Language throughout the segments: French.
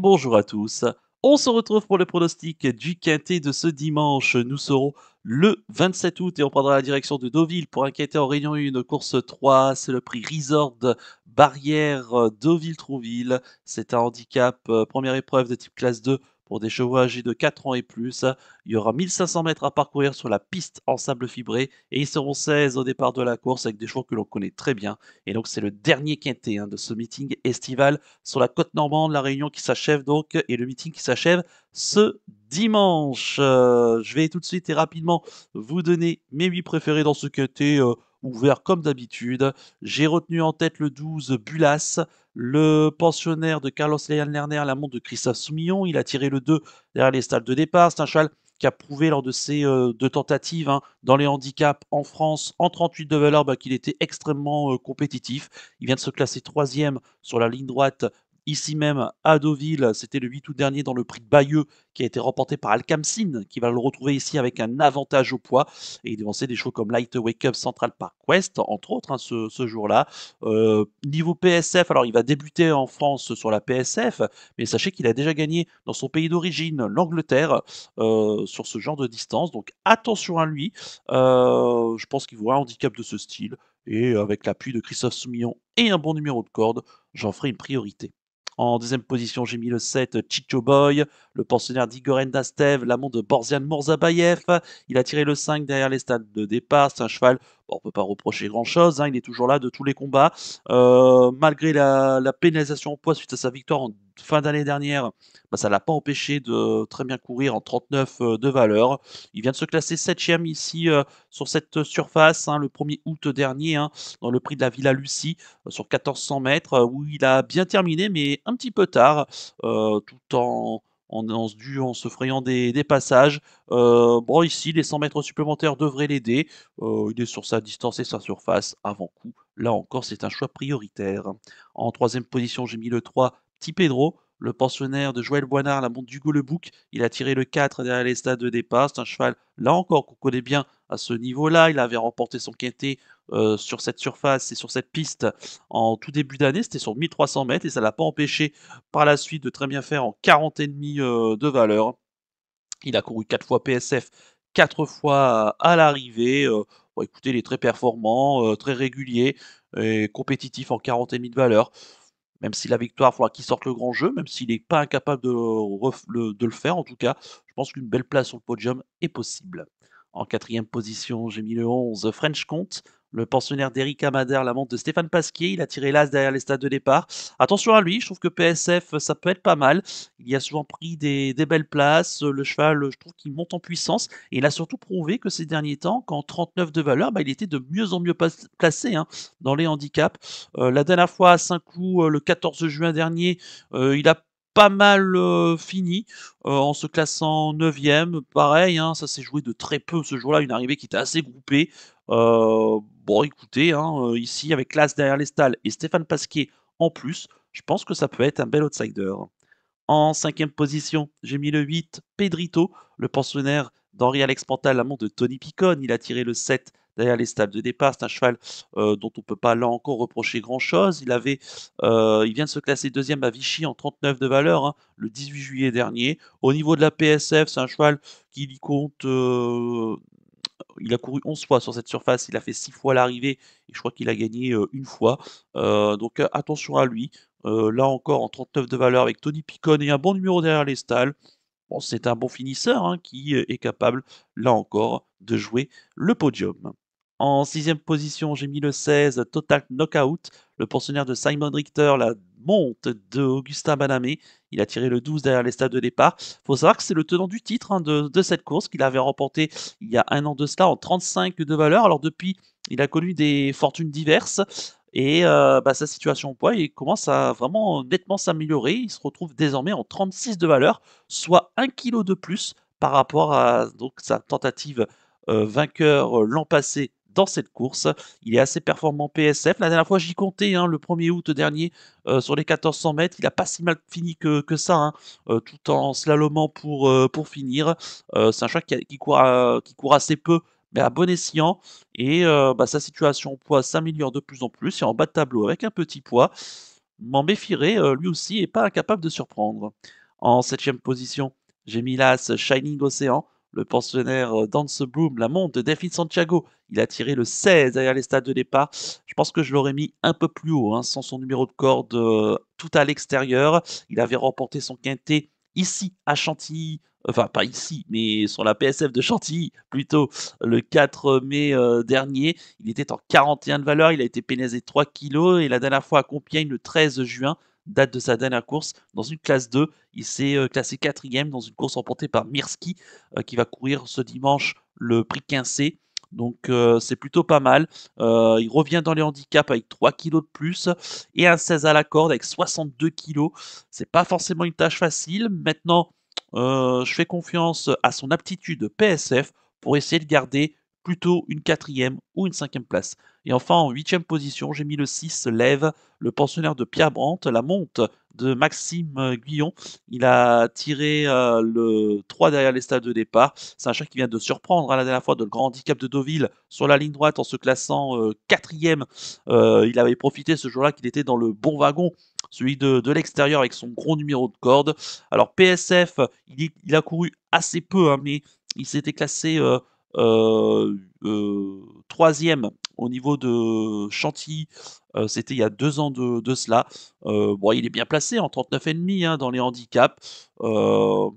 bonjour à tous. On se retrouve pour le pronostic du quintet de ce dimanche. Nous serons le 27 août et on prendra la direction de Deauville pour un quintet en Réunion 1, course 3. C'est le prix Resort Barrière Deauville-Trouville. C'est un handicap, euh, première épreuve de type classe 2 pour des chevaux âgés de 4 ans et plus, il y aura 1500 mètres à parcourir sur la piste en sable fibré et ils seront 16 au départ de la course avec des chevaux que l'on connaît très bien. Et donc c'est le dernier quintet hein, de ce meeting estival sur la côte normande, la réunion qui s'achève donc et le meeting qui s'achève ce dimanche. Euh, je vais tout de suite et rapidement vous donner mes 8 préférés dans ce quintet. Euh, ouvert comme d'habitude. J'ai retenu en tête le 12 Bulas, le pensionnaire de Carlos Leal Lerner, la montre de Christophe Soumillon. Il a tiré le 2 derrière les stades de départ. C'est un cheval qui a prouvé lors de ses euh, deux tentatives hein, dans les handicaps en France en 38 de valeur qu'il était extrêmement euh, compétitif. Il vient de se classer troisième sur la ligne droite ici même à Deauville. C'était le 8 août dernier dans le prix de Bayeux qui a été remporté par Alcamsin, qui va le retrouver ici avec un avantage au poids. Et il devançait des shows comme Light Wake Up, Central Park West, entre autres, hein, ce, jour-là. Euh, niveau PSF, alors il va débuter en France sur la PSF, mais sachez qu'il a déjà gagné dans son pays d'origine, l'Angleterre, euh, sur ce genre de distance. Donc attention à lui. Euh, je pense qu'il voit un handicap de ce style. Et avec l'appui de Christophe Soumillon et un bon numéro de corde, j'en ferai une priorité. En deuxième position, j'ai mis le 7 Chicho Boy le pensionnaire d'Igoren l'amont de Borzian Morzabayev. Il a tiré le 5 derrière les stades de départ. C'est un cheval, on ne peut pas reprocher grand-chose. Hein, il est toujours là de tous les combats. Euh, malgré la, pénalisation au poids suite à sa victoire en fin d'année dernière, bah, ça ne l'a pas empêché de très bien courir en 39 euh, de valeur. Il vient de se classer 7ème ici euh, sur cette surface, hein, le 1er août dernier, hein, dans le prix de la Villa Lucie, sur 1400 mètres, où il a bien terminé, mais un petit peu tard, tout en en, dû en se frayant des, passages. Euh, bon, ici, les 100 mètres supplémentaires devraient l'aider. Euh, il est sur sa distance et sa surface avant coup. Là encore, c'est un choix prioritaire. En troisième position, j'ai mis le 3 Petit Pedro le pensionnaire de Joël Boinard, la montre le Bouc, Il a tiré le 4 derrière les stades de départ. C'est un cheval, là encore, qu'on connaît bien à ce niveau-là. Il avait remporté son quintet euh, sur cette surface et sur cette piste en tout début d'année. C'était sur 1300 mètres et ça ne l'a pas empêché par la suite de très bien faire en 40,5 demi euh, de valeur. Il a couru 4 fois PSF, 4 fois à l'arrivée. Euh, écoutez, il est très performant, très régulier et compétitif en 40,5 de valeur même si la victoire, il faudra qu'il sorte le grand jeu, même s'il n'est pas incapable de, le faire. En tout cas, je pense qu'une belle place sur le podium est possible. En quatrième position, j'ai mis le 11 French Comte, le pensionnaire d'Eric Amader, la montre de Stéphane Pasquier, il a tiré l'as derrière les stades de départ. Attention à lui, je trouve que PSF, ça peut être pas mal. Il a souvent pris des, belles places. Le cheval, je trouve qu'il monte en puissance. Et il a surtout prouvé que ces derniers temps, qu'en 39 de valeur, bah, il était de mieux en mieux placé hein, dans les handicaps. Euh, la dernière fois à Saint-Cloud, euh, le 14 juin dernier, euh, il a pas mal fini en se classant 9ème. Pareil, hein, ça s'est joué de très peu ce jour-là, une arrivée qui était assez groupée bon, écoutez, hein, euh, ici, avec Classe derrière les stalles et Stéphane Pasquier en plus, je pense que ça peut être un bel outsider. En cinquième position, j'ai mis le 8, Pedrito, le pensionnaire d'Henri Alex Pantal, l'amant de Tony Picon. Il a tiré le 7 derrière les stalles de départ. C'est un cheval euh, dont on ne peut pas là encore reprocher grand-chose. Il, avait, euh, il vient de se classer deuxième à Vichy en 39 de valeur hein, le 18 juillet dernier. Au niveau de la PSF, c'est un cheval qui y compte il a couru 11 fois sur cette surface, il a fait 6 fois l'arrivée, et je crois qu'il a gagné euh, une fois. Euh, donc euh, attention à lui. là encore en 39 de valeur avec Tony Picon et un bon numéro derrière les stalles. Bon, c'est un bon finisseur hein, qui est capable, là encore, de jouer le podium. En sixième position, j'ai mis le 16, Total Knockout, le pensionnaire de Simon Richter, la monte de Augustin Banamé. Il a tiré le 12 derrière les stades de départ. Il faut savoir que c'est le tenant du titre hein, de, cette course qu'il avait remporté il y a un an de cela en 35 de valeur. Alors depuis, il a connu des fortunes diverses. Et euh, bah, sa situation au poids, il commence à vraiment nettement s'améliorer. Il se retrouve désormais en 36 de valeur, soit un kilo de plus par rapport à donc, sa tentative euh, vainqueur euh, l'an passé dans cette course. Il est assez performant PSF. La dernière fois, j'y comptais hein, le 1er août dernier euh, sur les 1400 mètres. Il n'a pas si mal fini que, ça, hein, euh, tout en slalomant pour, euh, pour finir. c'est un choc qui, court, assez peu, mais à bon escient. Et bah, sa situation poids s'améliore de plus en plus. Et en bas de tableau avec un petit poids. M'en méfierai, lui aussi, et pas incapable de surprendre. En septième position, j'ai mis l'As Shining Ocean le pensionnaire euh, Dance Bloom la monte de Delphine Santiago. Il a tiré le 16 derrière les stades de départ. Je pense que je l'aurais mis un peu plus haut, hein, sans son numéro de corde euh, tout à l'extérieur. Il avait remporté son quintet ici à Chantilly enfin pas ici, mais sur la PSF de Chantilly plutôt, le 4 mai euh, dernier. Il était en 41 de valeur, il a été pénalisé 3 kilos et la dernière fois à Compiègne le 13 juin, date de sa dernière course dans une classe 2. Il s'est euh, classé quatrième dans une course remportée par Mirski, euh, qui va courir ce dimanche le prix 15C. Donc euh, c'est plutôt pas mal. il revient dans les handicaps avec 3 kilos de plus et un 16 à la corde avec 62 kilos. C'est pas forcément une tâche facile. Maintenant, je fais confiance à son aptitude PSF pour essayer de garder plutôt une quatrième ou une cinquième place. Et enfin, en huitième position, j'ai mis le 6 Lève, le pensionnaire de Pierre Brandt, la monte de Maxime Guillon. Il a tiré euh, le 3 derrière les stades de départ. C'est un chat qui vient de surprendre à hein, la dernière fois de le grand handicap de Deauville sur la ligne droite en se classant euh, quatrième. Euh, il avait profité ce jour-là qu'il était dans le bon wagon celui de, l'extérieur avec son gros numéro de corde. Alors PSF, il, a couru assez peu, hein, mais il s'était classé euh, euh, troisième au niveau de Chantilly, euh, c'était il y a deux ans de, cela. bon, il est bien placé en 39,5 hein, dans les handicaps.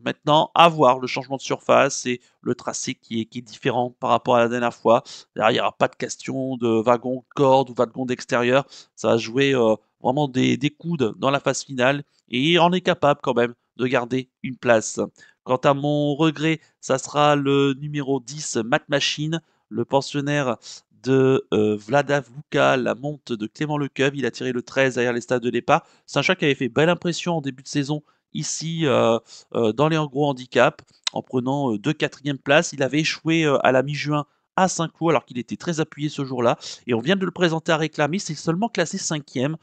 maintenant, à voir le changement de surface et le tracé qui est, qui est différent par rapport à la dernière fois. Derrière, il n'y aura pas de question de wagon corde ou wagon d'extérieur. Ça va jouer vraiment des, des coudes dans la phase finale et on est capable quand même de garder une place. Quant à mon regret, ça sera le numéro 10, Matt Machine, le pensionnaire de euh, Vladav la monte de Clément Lecoeuvre. Il a tiré le 13 derrière les stades de départ. C'est un qui avait fait belle impression en début de saison ici euh, euh, dans les gros handicaps en prenant deux quatrièmes places. Il avait échoué à la mi-juin à saint coups alors qu'il était très appuyé ce jour-là. Et on vient de le présenter à réclamer. C'est seulement classé cinquième.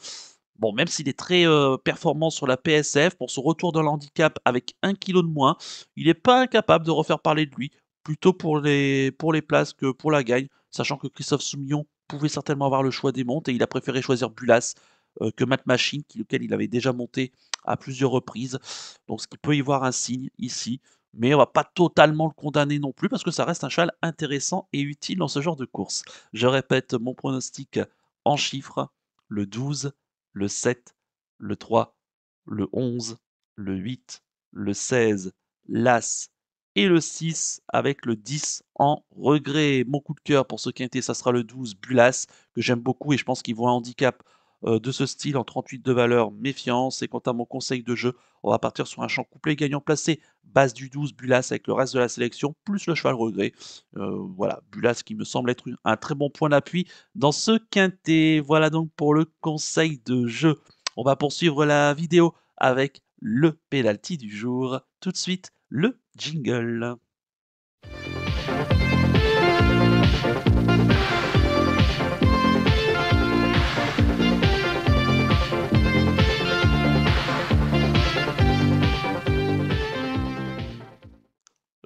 Bon, même s'il est très euh, performant sur la PSF, pour son retour dans l'handicap avec un kilo de moins, il n'est pas incapable de refaire parler de lui, plutôt pour les, pour les places que pour la gagne, sachant que Christophe Soumillon pouvait certainement avoir le choix des montes et il a préféré choisir Bulas euh, que Matt Machine, lequel il avait déjà monté à plusieurs reprises. Donc, ce qui peut y voir un signe ici, mais on va pas totalement le condamner non plus parce que ça reste un châle intéressant et utile dans ce genre de course. Je répète mon pronostic en chiffres, le 12 le 7, le 3, le 11, le 8, le 16, l'As et le 6 avec le 10 en regret. Mon coup de cœur pour ce été, ça sera le 12, Bulas, que j'aime beaucoup et je pense qu'il voit un handicap euh, de ce style en 38 de valeur, méfiance. Et quant à mon conseil de jeu, on va partir sur un champ couplé, gagnant placé, base du 12, Bulas avec le reste de la sélection, plus le cheval regret. Euh, voilà, Bulas qui me semble être un très bon point d'appui dans ce quintet. Voilà donc pour le conseil de jeu. On va poursuivre la vidéo avec le penalty du jour. Tout de suite, le jingle.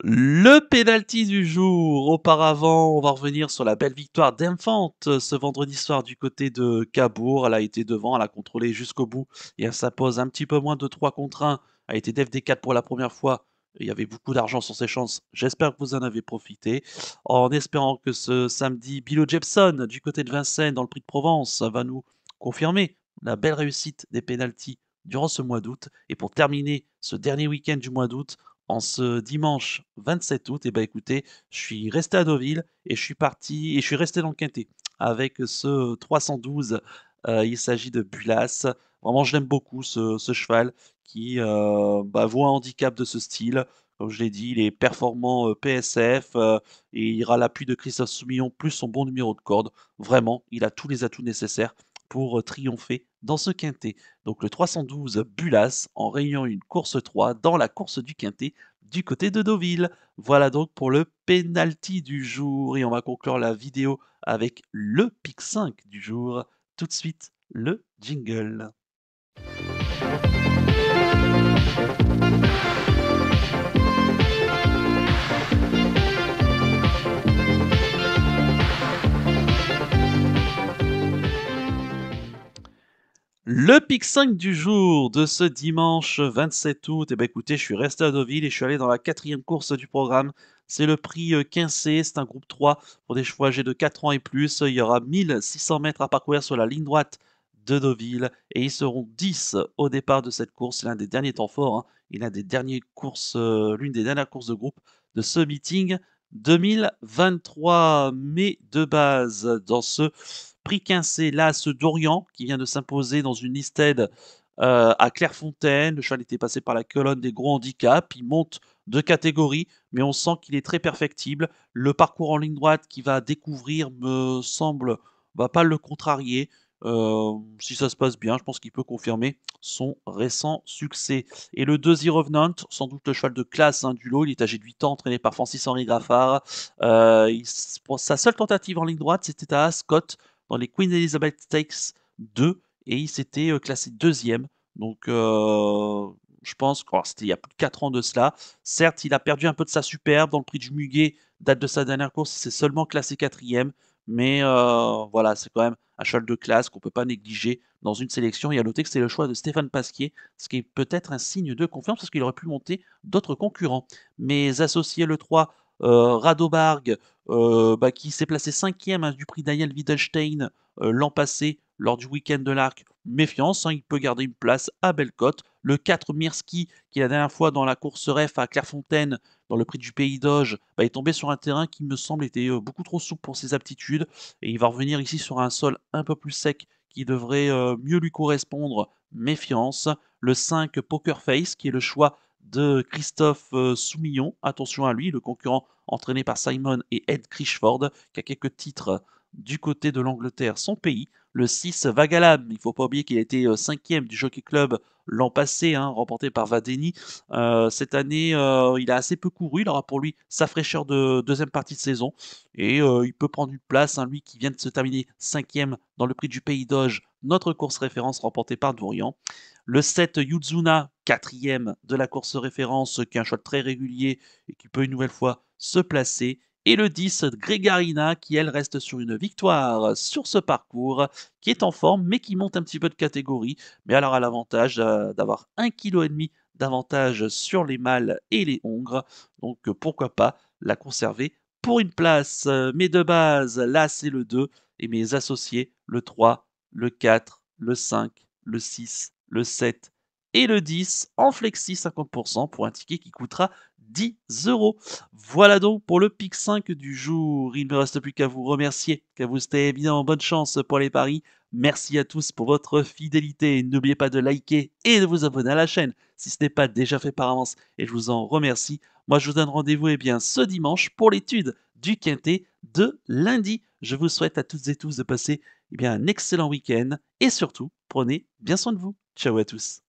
Le penalty du jour. Auparavant, on va revenir sur la belle victoire d'Infante euh, ce vendredi soir du côté de Cabourg. Elle a été devant, elle a contrôlé jusqu'au bout et elle s'impose un petit peu moins de 3 contre 1. Elle a été DFD4 pour la première fois. Il y avait beaucoup d'argent sur ses chances. J'espère que vous en avez profité. En espérant que ce samedi, billo Jepson du côté de Vincennes dans le Prix de Provence va nous confirmer la belle réussite des penalties durant ce mois d'août. Et pour terminer ce dernier week-end du mois d'août, en ce dimanche 27 août, et eh ben, écoutez, je suis resté à Deauville et je suis parti et je suis resté dans le Quintet avec ce 312. Euh, il s'agit de Bulas. Vraiment, je l'aime beaucoup ce, cheval qui euh, bah, voit un handicap de ce style. Comme je l'ai dit, il est performant euh, PSF et il ira l'appui de Christophe Soumillon plus son bon numéro de corde. Vraiment, il a tous les atouts nécessaires pour triompher dans ce quintet. Donc le 312 Bulas en réunion une course 3 dans la course du quintet du côté de Deauville. Voilà donc pour le penalty du jour et on va conclure la vidéo avec le pic 5 du jour. Tout de suite le jingle. Le pic 5 du jour de ce dimanche 27 août, eh ben, écoutez, je suis resté à Deauville et je suis allé dans la quatrième course du programme. C'est le prix 15C, euh, c'est un groupe 3 pour des chevaux âgés de 4 ans et plus. Il y aura 1600 mètres à parcourir sur la ligne droite de Deauville et ils seront 10 au départ de cette course. C'est l'un des derniers temps forts, hein. euh, l'une des dernières courses de groupe de ce meeting 2023. Mais de base, dans ce prix c'est l'As d'Orient qui vient de s'imposer dans une listed euh, à Clairefontaine. Le cheval était passé par la colonne des gros handicaps. Il monte de catégorie, mais on sent qu'il est très perfectible. Le parcours en ligne droite qu'il va découvrir me semble va bah, pas le contrarier. Euh, si ça se passe bien, je pense qu'il peut confirmer son récent succès. Et le 2 Revenant, sans doute le cheval de classe hein, du lot, il est âgé de 8 ans, entraîné par Francis-Henri Graffard. Euh, sa seule tentative en ligne droite, c'était à Ascot dans les Queen Elizabeth Stakes 2 et il s'était euh, classé deuxième. Donc euh, je pense que oh, c'était il y a plus de 4 ans de cela. Certes, il a perdu un peu de sa superbe dans le prix du Muguet, date de sa dernière course, il s'est seulement classé quatrième. Mais euh, voilà, c'est quand même un cheval de classe qu'on ne peut pas négliger dans une sélection. Et a noter que c'est le choix de Stéphane Pasquier, ce qui est peut-être un signe de confiance parce qu'il aurait pu monter d'autres concurrents. Mais associer le 3 Radobargue, euh, bah, qui s'est placé cinquième hein, du prix Daniel Wittgenstein euh, l'an passé lors du week-end de l'Arc. Méfiance, hein, il peut garder une place à Bellecote. Le 4 Mirski, qui la dernière fois dans la course REF à Clairefontaine, dans le prix du Pays d'Auge, bah, est tombé sur un terrain qui me semble était euh, beaucoup trop souple pour ses aptitudes. Et il va revenir ici sur un sol un peu plus sec qui devrait mieux lui correspondre. Méfiance. Le 5 Poker Face, qui est le choix de Christophe Soumillon. Attention à lui, le concurrent entraîné par Simon et Ed Crishford, qui a quelques titres euh, du côté de l'Angleterre, son pays. Le 6, Vagalam, il ne faut pas oublier qu'il a été euh, cinquième du Jockey Club l'an passé, hein, remporté par Vadeni. Euh, cette année, il a assez peu couru, il aura pour lui sa fraîcheur de deuxième partie de saison, et il peut prendre une place, hein, lui qui vient de se terminer 5e dans le prix du Pays d'Oge. notre course référence remportée par Dorian. Le 7, Yuzuna, quatrième de la course référence, qui est un choix très régulier et qui peut une nouvelle fois se placer. Et le 10, Grégarina, qui elle reste sur une victoire sur ce parcours, qui est en forme, mais qui monte un petit peu de catégorie. Mais alors, à l'avantage euh, d'avoir 1,5 kg d'avantage sur les mâles et les hongres. Donc, euh, pourquoi pas la conserver pour une place. Euh, mais de base, là, c'est le 2. Et mes associés, le 3, le 4, le 5, le 6, le 7 et le 10 en flexi 50% pour un ticket qui coûtera 10 euros. Voilà donc pour le PIC 5 du jour. Il ne me reste plus qu'à vous remercier, qu'à vous souhaiter évidemment bonne chance pour les paris. Merci à tous pour votre fidélité. N'oubliez pas de liker et de vous abonner à la chaîne si ce n'est pas déjà fait par avance et je vous en remercie. Moi, je vous donne rendez-vous eh bien, ce dimanche pour l'étude du Quintet de lundi. Je vous souhaite à toutes et tous de passer eh bien, un excellent week-end et surtout, prenez bien soin de vous. Ciao à tous.